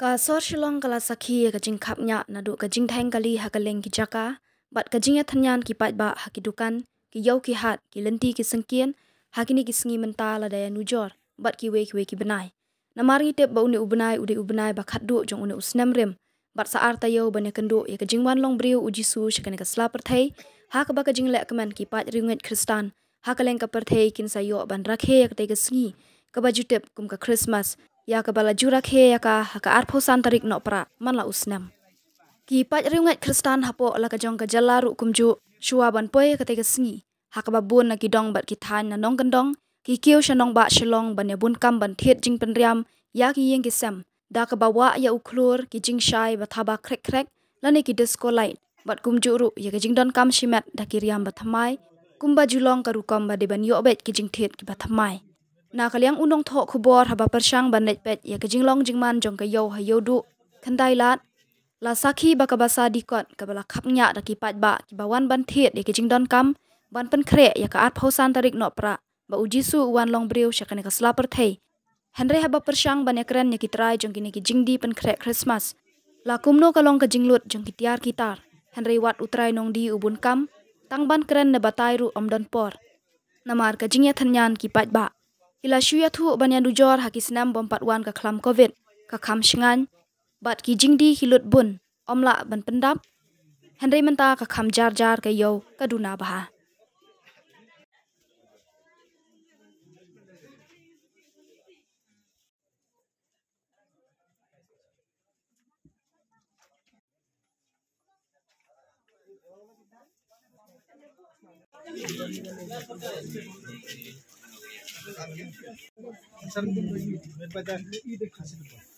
ka sor shilong kala sakhi ka jing khap nya na du ka jing thang kali ha ka leng ki jaka bat ka jing thanyan ki pat ba ha ki dukan ki yau ki hat ki lenti ki sangkien ha ki ni ki singi menta la da ya bat ki we ki we ki banai na mar ngi tep ba uni ubnai ude ubnai ba khat du jong uni usnam rem bat sa arta yo ban ya kendo ya ka jing wan long briu uji su shi ka ne ka sla par thai ha ka ba ka jing le ka man ki pat ringet kristan ha ka leng ka par thai kin sa yo ban rakhe ek ya te ka singi ka ba ju tep kum ka christmas ya ka bala jura khe ya ka ka arpho san tarik no pra manla usnam ki pat ringet kristan hapo la ka jong ka jalla ru kumju shua ban poe ka te ka singi ha ka babu na ki dong bat ki than na nong gandong ki kyo shanong ba shilong ban ne ya bun kam ban thet jing pen riam ya ki yeng ki sam da ka bawa ya uklur ki jing shai ba thaba krek krek la ne ki disco light bat kumju ru ya ka jing don kam shimat da ki riam ba thamai kumba julong ka ru kam ba de ban yo bet ki jing thet ki ba thamai na kaliang unong tok khubor haba parshang banet pet ya kajing long jingman jong ha ka yo hayo du khandai lat la sakhi ba basa dikot ka bala khap nya da ki pat ba ki bawan ban thiet ya kajing don kam ban pen khre ya ka at phosan tarik no pra ba uji su wan long brew shakane ka slaper thei henre haba parshang ban ekran ya, ya ki trai jong ki ne ki jingdi pen khre christmas la kumno ka long ka jinglut jong ki tiar kitar henre wat utrai nong di ubun kam tang ban kren ne batai ru don por namar ka jingya thanyan ki pat ba Hila syuya tu banyan dujor haki senam bom patuan ke kelam COVID. Ke kam syengan. Bat ki jing di hilut bun. Om lak ban pendap. Henry menta ke kam jar-jar ke yow ke duna baha. Thank you. Sir मेरे पास